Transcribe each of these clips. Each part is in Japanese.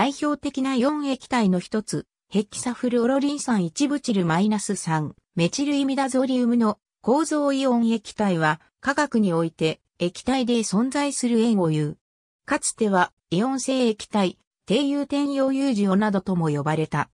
代表的な4液体の一つ、ヘキサフルオロリン酸1ブチル -3 メチルイミダゾリウムの構造イオン液体は科学において液体で存在する縁を言う。かつてはイオン性液体、低融点溶融塩などとも呼ばれた。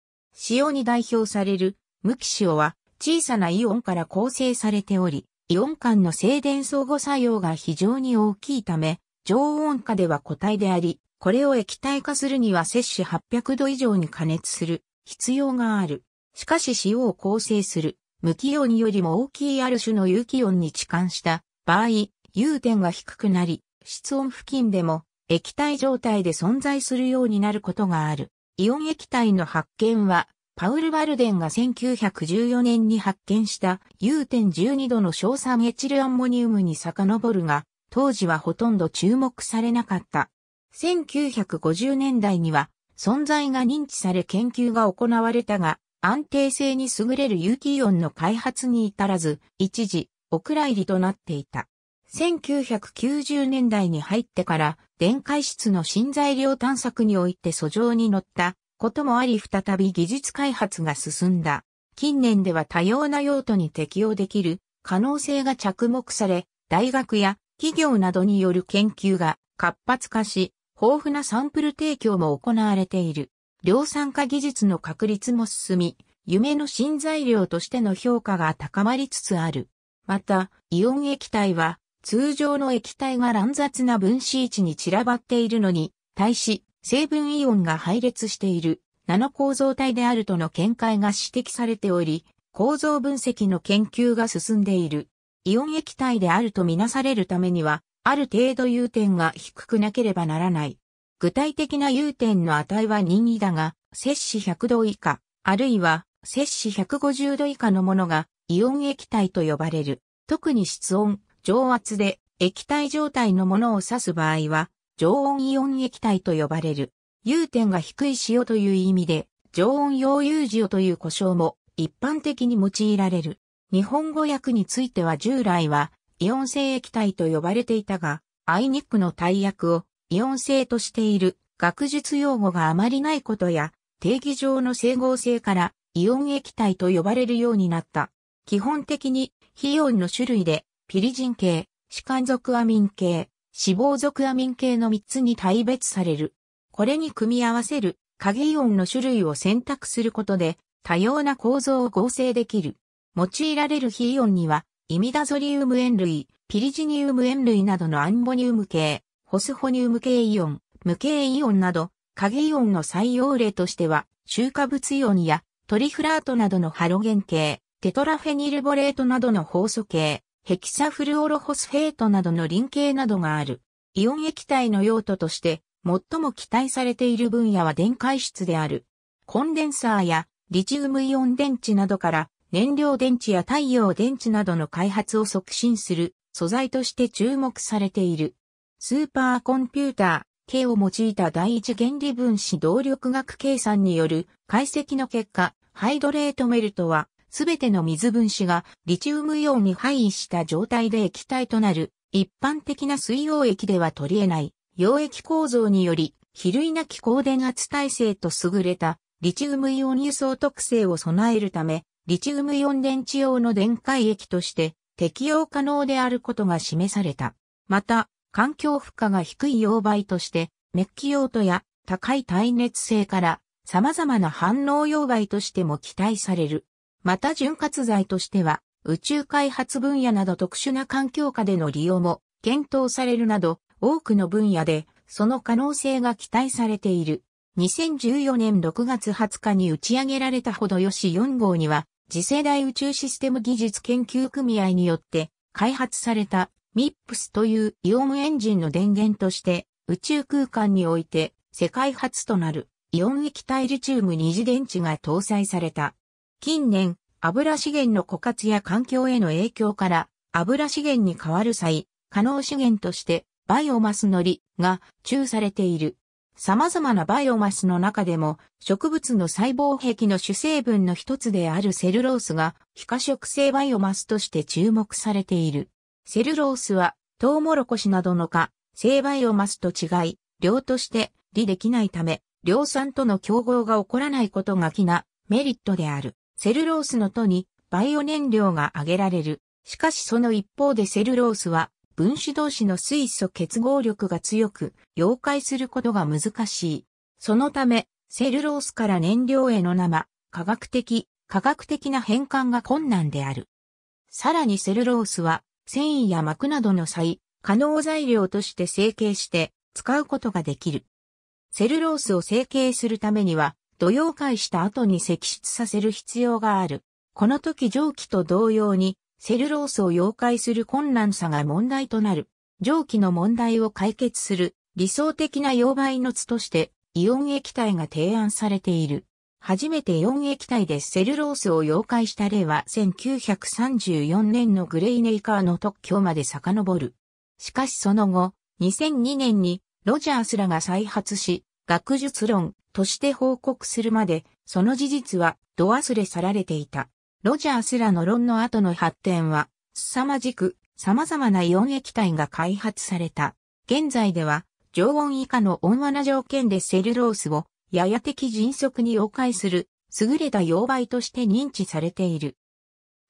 塩に代表される無機塩は小さなイオンから構成されており、イオン間の静電相互作用が非常に大きいため、常温下では固体であり、これを液体化するには摂取800度以上に加熱する必要がある。しかし塩を構成する無気温よりも大きいある種の有気温に置換した場合、融点が低くなり、室温付近でも液体状態で存在するようになることがある。イオン液体の発見は、パウル・バルデンが1914年に発見した融点12度の硝酸エチルアンモニウムに遡るが、当時はほとんど注目されなかった。1950年代には存在が認知され研究が行われたが、安定性に優れる有機イオンの開発に至らず、一時、お蔵入りとなっていた。1990年代に入ってから、電解質の新材料探索において訴状に乗ったこともあり再び技術開発が進んだ。近年では多様な用途に適用できる可能性が着目され、大学や企業などによる研究が活発化し、豊富なサンプル提供も行われている。量産化技術の確立も進み、夢の新材料としての評価が高まりつつある。また、イオン液体は、通常の液体が乱雑な分子位置に散らばっているのに、対し、成分イオンが配列している、ナノ構造体であるとの見解が指摘されており、構造分析の研究が進んでいる。イオン液体であるとみなされるためには、ある程度融点が低くなければならない。具体的な融点の値は任意だが、摂氏100度以下、あるいは摂氏150度以下のものがイオン液体と呼ばれる。特に室温、常圧で液体状態のものを指す場合は、常温イオン液体と呼ばれる。融点が低い塩という意味で、常温溶融塩という呼称も一般的に用いられる。日本語訳については従来はイオン性液体と呼ばれていたが、アイニックの大役をイオン性としている学術用語があまりないことや、定義上の整合性からイオン液体と呼ばれるようになった。基本的に非イオンの種類で、ピリジン系、歯間属アミン系、脂肪属アミン系の3つに大別される。これに組み合わせる影イオンの種類を選択することで多様な構造を合成できる。用いられる非イオンにはイミダゾリウム塩類、ピリジニウム塩類などのアンボニウム系、ホスホニウム系イオン、無形イオンなど、影イオンの採用例としては、中華物イオンやトリフラートなどのハロゲン系、テトラフェニルボレートなどの放素系、ヘキサフルオロホスフェートなどの輪系などがある。イオン液体の用途として、最も期待されている分野は電解質である。コンデンサーやリチウムイオン電池などから燃料電池や太陽電池などの開発を促進する素材として注目されている。スーパーコンピューター、K を用いた第一原理分子動力学計算による解析の結果、ハイドレートメルトは、すべての水分子がリチウムイオンに配位した状態で液体となる、一般的な水溶液では取り得ない、溶液構造により、比類なき高電圧耐性と優れた、リチウムイオン輸送特性を備えるため、リチウムイオン電池用の電解液として適用可能であることが示された。また、環境負荷が低い溶媒として、メッキ用途や高い耐熱性から様々な反応溶媒としても期待される。また潤滑剤としては、宇宙開発分野など特殊な環境下での利用も検討されるなど、多くの分野でその可能性が期待されている。2014年6月20日に打ち上げられたほどよし4号には、次世代宇宙システム技術研究組合によって開発された MIPS というイオンエンジンの電源として宇宙空間において世界初となるイオン液体リチウム二次電池が搭載された。近年、油資源の枯渇や環境への影響から油資源に変わる際、可能資源としてバイオマスのりが注されている。様々なバイオマスの中でも植物の細胞壁の主成分の一つであるセルロースが非可食性バイオマスとして注目されている。セルロースはトウモロコシなどの化、性バイオマスと違い、量として利できないため、量産との競合が起こらないことが気なメリットである。セルロースのとにバイオ燃料が挙げられる。しかしその一方でセルロースは分子同士の水素結合力が強く、溶解することが難しい。そのため、セルロースから燃料への生、科学的、科学的な変換が困難である。さらにセルロースは、繊維や膜などの際、可能材料として成形して使うことができる。セルロースを成形するためには、土溶解した後に析出させる必要がある。この時蒸気と同様にセルロースを溶解する困難さが問題となる、蒸気の問題を解決する理想的な溶媒の図としてイオン液体が提案されている。初めてイオン液体でセルロースを溶解した例は1934年のグレイネイカーの特許まで遡る。しかしその後、2002年にロジャースらが再発し、学術論として報告するまで、その事実は度忘れ去られていた。ロジャースらの論の後の発展は、凄まじく様々なイオン液体が開発された。現在では、常温以下の温和な条件でセルロースを、やや的迅速に溶解する、優れた溶媒として認知されている。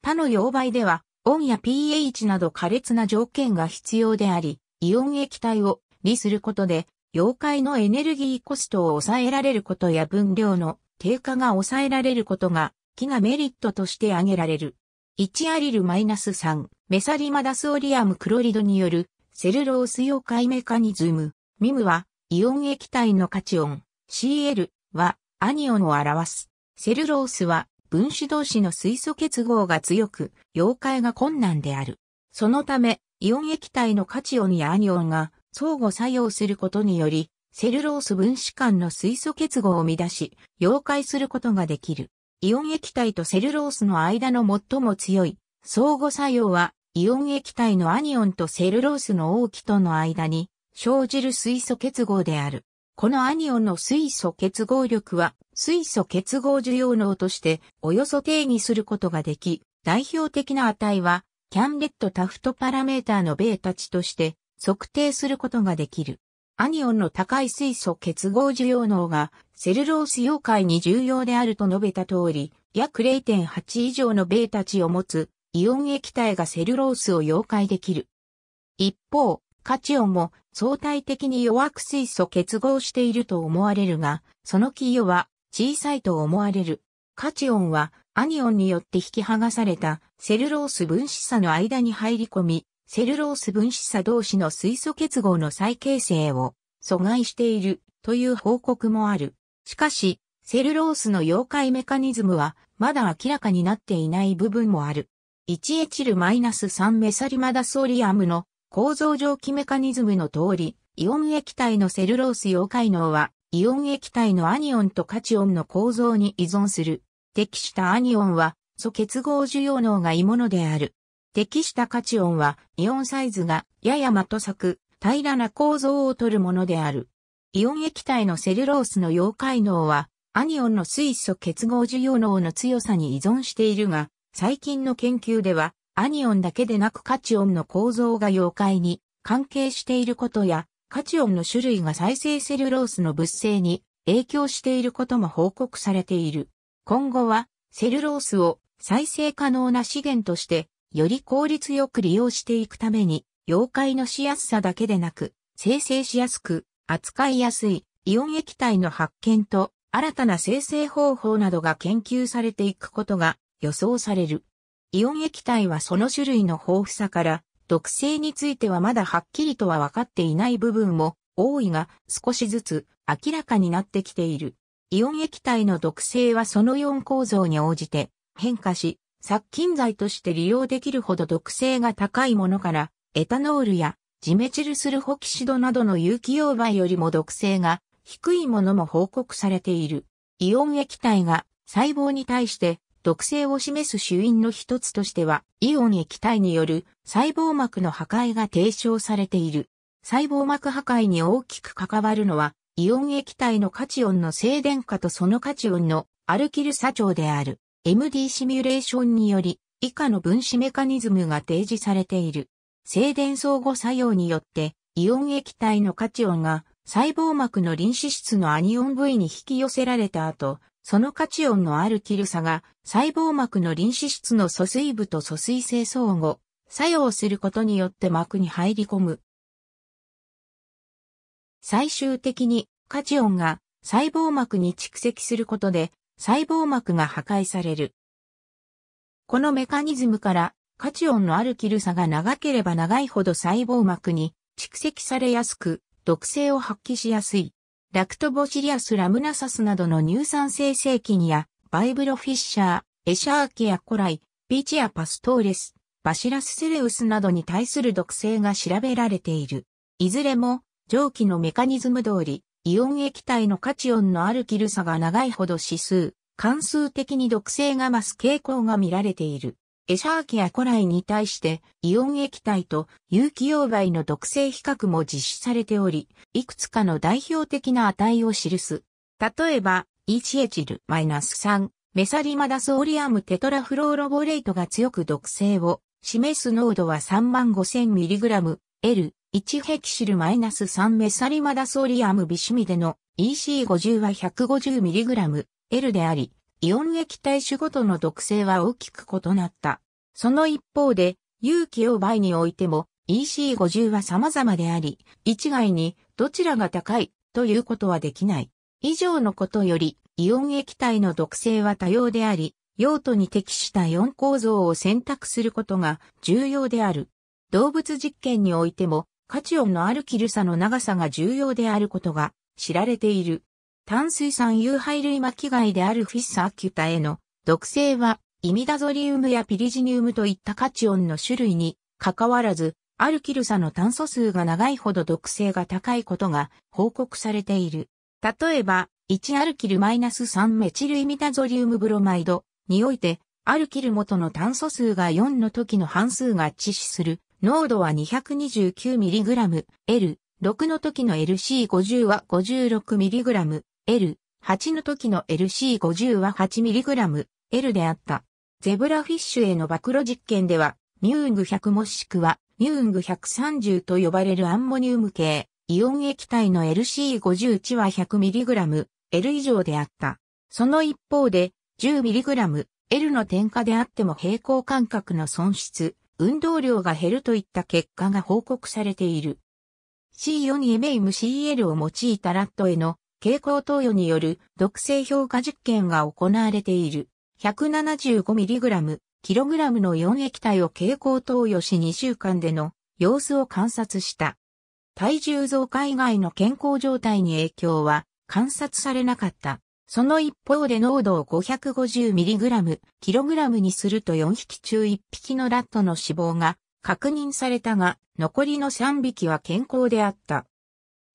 他の溶媒では、温や pH など苛烈な条件が必要であり、イオン液体を利することで、溶解のエネルギーコストを抑えられることや分量の低下が抑えられることがきがメリットとして挙げられる。1アリル -3 メサリマダスオリアムクロリドによるセルロース溶解メカニズム。ミムはイオン液体の価値音 CL はアニオンを表す。セルロースは分子同士の水素結合が強く溶解が困難である。そのためイオン液体の価値音やアニオンが相互作用することによりセルロース分子間の水素結合を乱し溶解することができる。イオン液体とセルロースの間の最も強い相互作用は、イオン液体のアニオンとセルロースの王気との間に生じる水素結合である。このアニオンの水素結合力は、水素結合需要能としておよそ定義することができ、代表的な値は、キャンレットタフトパラメーターのベータ値として測定することができる。アニオンの高い水素結合需要能がセルロース溶解に重要であると述べた通り、約0.8以上のベータ値を持つイオン液体がセルロースを溶解できる。一方、カチオンも相対的に弱く水素結合していると思われるが、その寄与は小さいと思われる。カチオンはアニオンによって引き剥がされたセルロース分子差の間に入り込み、セルロース分子差同士の水素結合の再形成を阻害しているという報告もある。しかし、セルロースの溶解メカニズムは、まだ明らかになっていない部分もある。1エチル -3 メサリマダソリアムの構造蒸気メカニズムの通り、イオン液体のセルロース溶解能は、イオン液体のアニオンとカチオンの構造に依存する。適したアニオンは、素結合受容能が異物である。適したカチオンは、イオンサイズがややさ作、平らな構造をとるものである。イオン液体のセルロースの溶解能は、アニオンの水素結合需要能の強さに依存しているが、最近の研究では、アニオンだけでなくカチオンの構造が溶解に関係していることや、カチオンの種類が再生セルロースの物性に影響していることも報告されている。今後は、セルロースを再生可能な資源として、より効率よく利用していくために、溶解のしやすさだけでなく、生成しやすく、扱いやすいイオン液体の発見と新たな生成方法などが研究されていくことが予想される。イオン液体はその種類の豊富さから毒性についてはまだはっきりとは分かっていない部分も多いが少しずつ明らかになってきている。イオン液体の毒性はそのイオン構造に応じて変化し殺菌剤として利用できるほど毒性が高いものからエタノールやジメチルスルホキシドなどの有機溶媒よりも毒性が低いものも報告されている。イオン液体が細胞に対して毒性を示す主因の一つとしては、イオン液体による細胞膜の破壊が提唱されている。細胞膜破壊に大きく関わるのは、イオン液体のカチオンの静電化とそのカチオンのアルキル砂長である。MD シミュレーションにより、以下の分子メカニズムが提示されている。静電相互作用によって、イオン液体のカチオンが細胞膜の臨死質のアニオン部位に引き寄せられた後、そのカチオンのあるキルサが細胞膜の臨死質の疎水部と疎水性相互作用することによって膜に入り込む。最終的にカチオンが細胞膜に蓄積することで細胞膜が破壊される。このメカニズムからカチオンのあるキルサが長ければ長いほど細胞膜に蓄積されやすく、毒性を発揮しやすい。ラクトボシリアス・ラムナサスなどの乳酸生成菌や、バイブロフィッシャー、エシャーキやコライ、ピーチやパストーレス、バシラスセレウスなどに対する毒性が調べられている。いずれも、蒸気のメカニズム通り、イオン液体のカチオンのあるキルサが長いほど指数、関数的に毒性が増す傾向が見られている。エシャーキア古来に対してイオン液体と有機溶媒の毒性比較も実施されており、いくつかの代表的な値を記す。例えば、チエチル -3 メサリマダソーリアムテトラフローロボレートが強く毒性を示す濃度は 35000mg、L1 ヘキシル -3 メサリマダソーリアムビシュミでの EC50 は 150mg、L であり、イオン液体種ごとの毒性は大きく異なった。その一方で、有機を倍においても EC50 は様々であり、一概にどちらが高いということはできない。以上のことより、イオン液体の毒性は多様であり、用途に適したイオン構造を選択することが重要である。動物実験においても、カチオンのあるキルサの長さが重要であることが知られている。炭水酸有配類巻き貝であるフィッサーキュタへの毒性はイミダゾリウムやピリジニウムといったカチオンの種類に関わらず、アルキルサの炭素数が長いほど毒性が高いことが報告されている。例えば、1アルキルマイナス -3 メチルイミダゾリウムブロマイドにおいて、アルキル元の炭素数が4の時の半数が致死する、濃度は 229mg、L、6の時の LC50 は 56mg、L、8の時の LC50 は 8mg、L であった。ゼブラフィッシュへの暴露実験では、ミューング100もしくは、ミューング130と呼ばれるアンモニウム系、イオン液体の LC50 値は 100mg、L 以上であった。その一方で、10mg、L の点火であっても平行感覚の損失、運動量が減るといった結果が報告されている。C4 エメイム CL を用いたラットへの蛍光投与による毒性評価実験が行われている。175mg、kg の4液体を蛍光投与し2週間での様子を観察した。体重増加以外の健康状態に影響は観察されなかった。その一方で濃度を 550mg、kg にすると4匹中1匹のラットの死亡が確認されたが、残りの3匹は健康であった。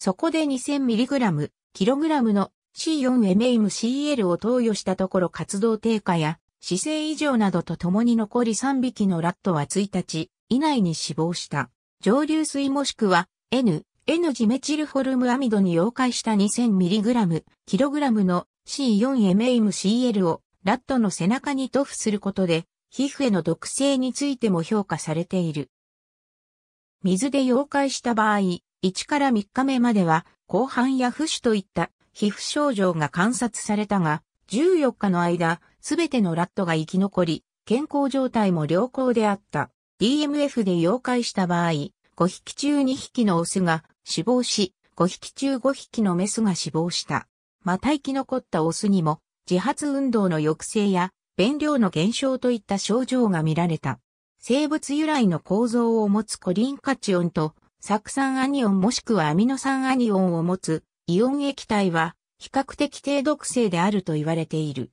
そこで 2000mg、kg の C4MMCL を投与したところ活動低下や姿勢異常などとともに残り3匹のラットは1日以内に死亡した。蒸流水もしくは N、N ジメチルフォルムアミドに溶解した 2000mg、ラ g の C4MMCL をラットの背中に塗布することで皮膚への毒性についても評価されている。水で溶解した場合、1から3日目までは、後半や不死といった皮膚症状が観察されたが、14日の間、すべてのラットが生き残り、健康状態も良好であった。DMF で溶解した場合、5匹中2匹のオスが死亡し、5匹中5匹のメスが死亡した。また生き残ったオスにも、自発運動の抑制や、便量の減少といった症状が見られた。生物由来の構造を持つコリンカチオンと、酢酸アニオンもしくはアミノ酸アニオンを持つイオン液体は、比較的低毒性であると言われている。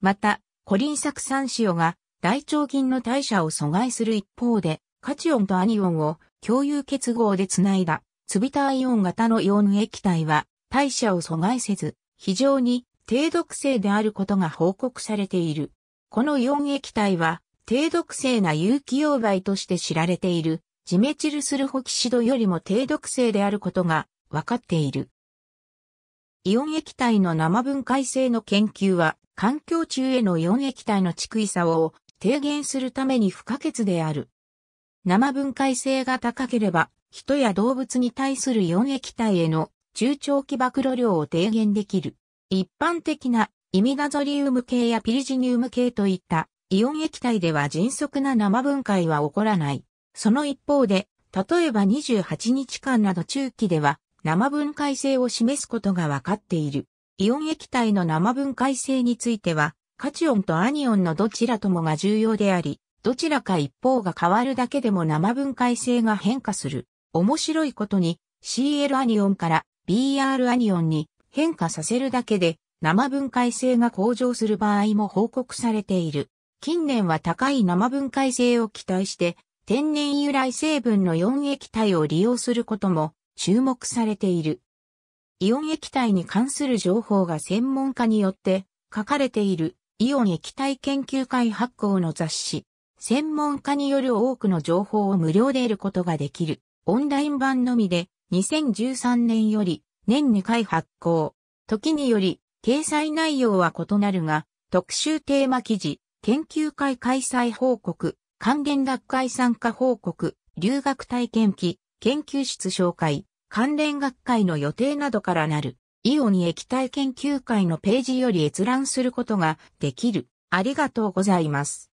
また、コリン酢酸塩が大腸菌の代謝を阻害する一方で、カチオンとアニオンを共有結合でつないだ、ツビターイオン型のイオン液体は、代謝を阻害せず、非常に低毒性であることが報告されている。このイオン液体は、低毒性な有機溶媒として知られている、ジメチルスルホキシドよりも低毒性であることが分かっている。イオン液体の生分解性の研究は、環境中へのイオン液体の蓄意差を低減するために不可欠である。生分解性が高ければ、人や動物に対するイオン液体への中長期暴露量を低減できる。一般的なイミガゾリウム系やピリジニウム系といったイオン液体では迅速な生分解は起こらない。その一方で、例えば28日間など中期では生分解性を示すことがわかっている。イオン液体の生分解性については、カチオンとアニオンのどちらともが重要であり、どちらか一方が変わるだけでも生分解性が変化する。面白いことに CL アニオンから BR アニオンに変化させるだけで生分解性が向上する場合も報告されている。近年は高い生分解性を期待して、天然由来成分の4液体を利用することも注目されている。イオン液体に関する情報が専門家によって書かれているイオン液体研究会発行の雑誌。専門家による多くの情報を無料で得ることができる。オンライン版のみで2013年より年2回発行。時により掲載内容は異なるが、特集テーマ記事、研究会開催報告、還元学会参加報告、留学体験記、研究室紹介、関連学会の予定などからなる、イオニ液体研究会のページより閲覧することができる。ありがとうございます。